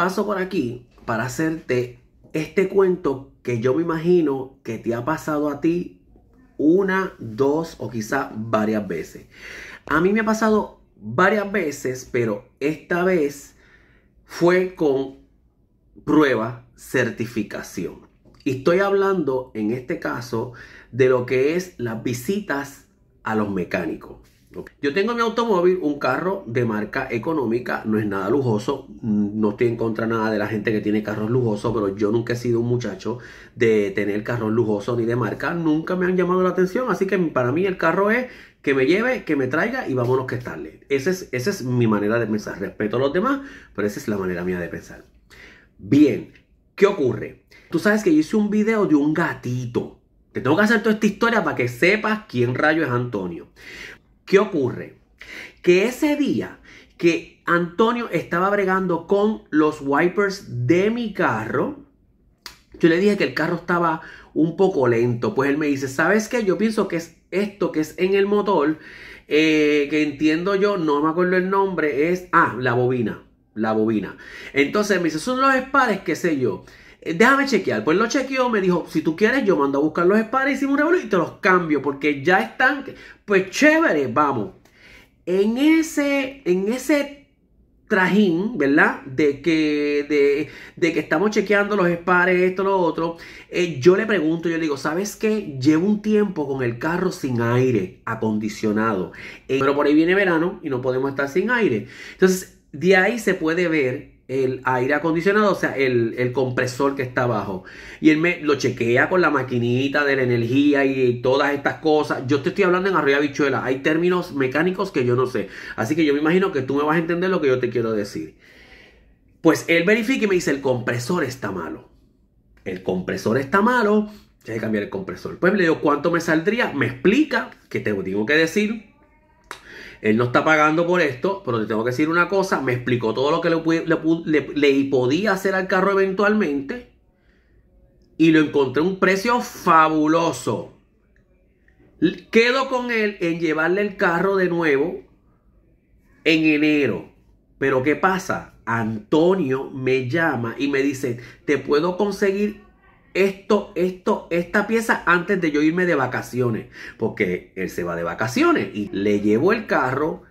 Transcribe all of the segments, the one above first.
paso por aquí para hacerte este cuento que yo me imagino que te ha pasado a ti una, dos o quizá varias veces. A mí me ha pasado varias veces, pero esta vez fue con prueba, certificación. Y estoy hablando en este caso de lo que es las visitas a los mecánicos. Yo tengo mi automóvil un carro de marca económica, no es nada lujoso, no estoy en contra nada de la gente que tiene carros lujosos, pero yo nunca he sido un muchacho de tener carros lujosos ni de marca, nunca me han llamado la atención, así que para mí el carro es que me lleve, que me traiga y vámonos que estarle. Esa es, esa es mi manera de pensar, respeto a los demás, pero esa es la manera mía de pensar. Bien, ¿qué ocurre? Tú sabes que yo hice un video de un gatito. Te tengo que hacer toda esta historia para que sepas quién rayo es Antonio. ¿Qué ocurre? Que ese día que Antonio estaba bregando con los wipers de mi carro, yo le dije que el carro estaba un poco lento. Pues él me dice, ¿sabes qué? Yo pienso que es esto que es en el motor, eh, que entiendo yo, no me acuerdo el nombre, es, ah, la bobina, la bobina. Entonces me dice, son los espares, qué sé yo. Eh, déjame chequear. Pues lo chequeó, me dijo, si tú quieres, yo mando a buscar los spares, hicimos revuelo y te los cambio porque ya están. Pues chévere, vamos. En ese, en ese trajín, ¿verdad? De que, de, que estamos chequeando los spares, esto, lo otro. Eh, yo le pregunto, yo le digo, ¿sabes qué? Llevo un tiempo con el carro sin aire acondicionado. Eh, pero por ahí viene verano y no podemos estar sin aire. Entonces, de ahí se puede ver el aire acondicionado, o sea, el, compresor que está abajo. Y él me lo chequea con la maquinita de la energía y, todas estas cosas. Yo te estoy hablando en arriba bichuela. Hay términos mecánicos que yo no sé. Así que yo me imagino que tú me vas a entender lo que yo te quiero decir. Pues él verifica y me dice, el compresor está malo. El compresor está malo. Ya hay que cambiar el compresor. Pues le digo, ¿cuánto me saldría? Me explica, que te tengo que decir, él no está pagando por esto, pero te tengo que decir una cosa, me explicó todo lo que le, podía hacer al carro eventualmente y lo encontré un precio fabuloso. Quedo con él en llevarle el carro de nuevo en enero. Pero ¿qué pasa? Antonio me llama y me dice, te puedo conseguir esto, esto, esta pieza antes de yo irme de vacaciones. Porque él se va de vacaciones y le llevo el carro,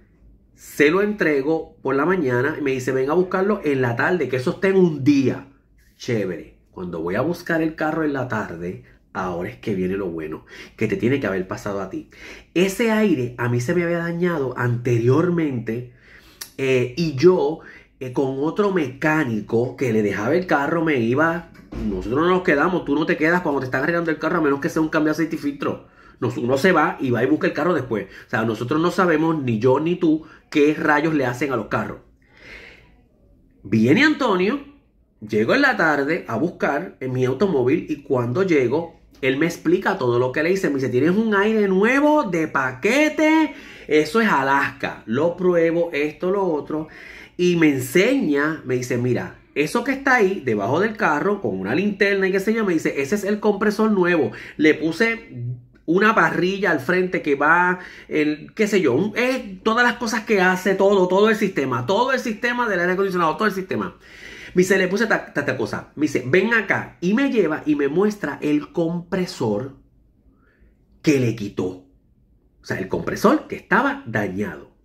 se lo entrego por la mañana y me dice, ven a buscarlo en la tarde, que eso esté en un día. Chévere. Cuando voy a buscar el carro en la tarde, ahora es que viene lo bueno, que te tiene que haber pasado a ti. Ese aire a mí se me había dañado anteriormente eh, y yo con otro mecánico que le dejaba el carro me iba. Nosotros no nos quedamos, tú no te quedas cuando te están arreglando el carro a menos que sea un cambio de aceite y filtro. uno se va y va y busca el carro después. O sea, nosotros no sabemos, ni yo ni tú, qué rayos le hacen a los carros. Viene Antonio, llego en la tarde a buscar en mi automóvil y cuando llego, él me explica todo lo que le hice. Me dice, tienes un aire nuevo de paquete. Eso es Alaska. Lo pruebo, esto, lo otro y me enseña, me dice, mira, eso que está ahí debajo del carro con una linterna y qué sé yo, me dice, ese es el compresor nuevo. Le puse una parrilla al frente que va, el, qué sé yo, todas las cosas que hace, todo, todo el sistema, todo el sistema del aire acondicionado, todo el sistema. Me dice, le puse esta cosa. Me dice, ven acá. Y me lleva y me muestra el compresor que le quitó. O sea, el compresor que estaba dañado.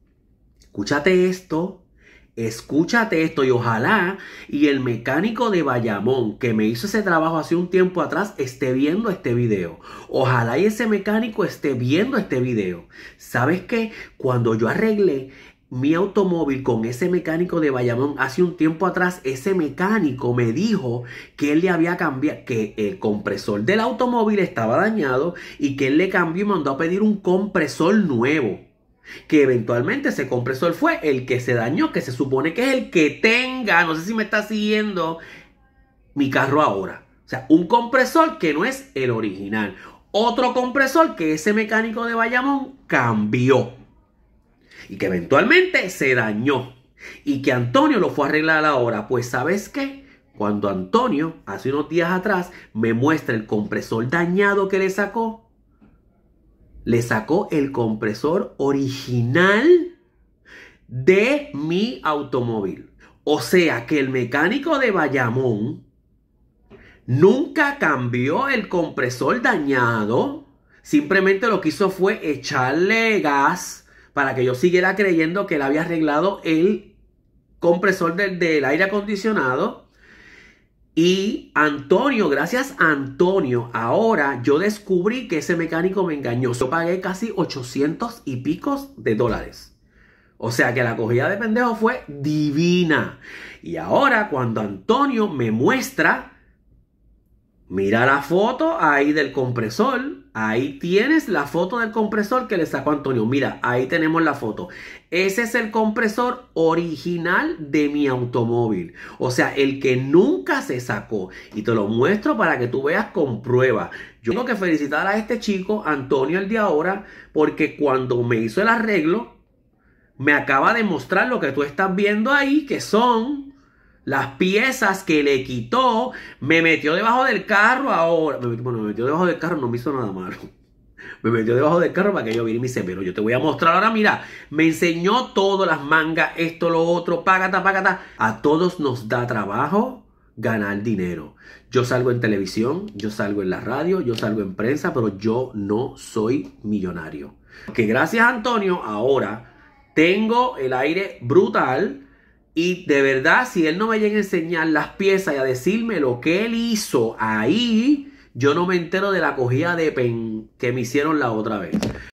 Escúchate esto escúchate esto y ojalá y el mecánico de Bayamón que me hizo ese trabajo hace un tiempo atrás esté viendo este video. Ojalá y ese mecánico esté viendo este video. ¿Sabes qué? Cuando yo arreglé mi automóvil con ese mecánico de Bayamón hace un tiempo atrás, ese mecánico me dijo que él le había cambiado, que el compresor del automóvil estaba dañado y que él le cambió y mandó a pedir un compresor nuevo que eventualmente ese compresor fue el que se dañó, que se supone que es el que tenga, no sé si me está siguiendo mi carro ahora. O sea, un compresor que no es el original. Otro compresor que ese mecánico de Bayamón cambió. Y que eventualmente se dañó. Y que Antonio lo fue a arreglar ahora. Pues sabes qué? Cuando Antonio, hace unos días atrás, me muestra el compresor dañado que le sacó, le sacó el compresor original de mi automóvil. O sea que el mecánico de Bayamón nunca cambió el compresor dañado. Simplemente lo que hizo fue echarle gas para que yo siguiera creyendo que le había arreglado el compresor del, del aire acondicionado y Antonio, gracias Antonio, ahora yo descubrí que ese mecánico me engañó. Yo pagué casi 800 y picos de dólares. O sea que la cogida de pendejo fue divina. Y ahora cuando Antonio me muestra Mira la foto ahí del compresor. Ahí tienes la foto del compresor que le sacó Antonio. Mira, ahí tenemos la foto. Ese es el compresor original de mi automóvil. O sea, el que nunca se sacó. Y te lo muestro para que tú veas con prueba. Yo tengo que felicitar a este chico, Antonio el de ahora, porque cuando me hizo el arreglo, me acaba de mostrar lo que tú estás viendo ahí, que son las piezas que le quitó, me metió debajo del carro ahora. bueno, me metió debajo del carro, no me hizo nada malo. Me metió debajo del carro para que yo viera y me dice, pero yo te voy a mostrar ahora, mira, me enseñó todas las mangas, esto, lo otro, págata, págata. A todos nos da trabajo ganar dinero. Yo salgo en televisión, yo salgo en la radio, yo salgo en prensa, pero yo no soy millonario. Que gracias a Antonio ahora tengo el aire brutal, y de verdad, si él no me llega a enseñar las piezas y a decirme lo que él hizo ahí, yo no me entero de la cogida de pen que me hicieron la otra vez.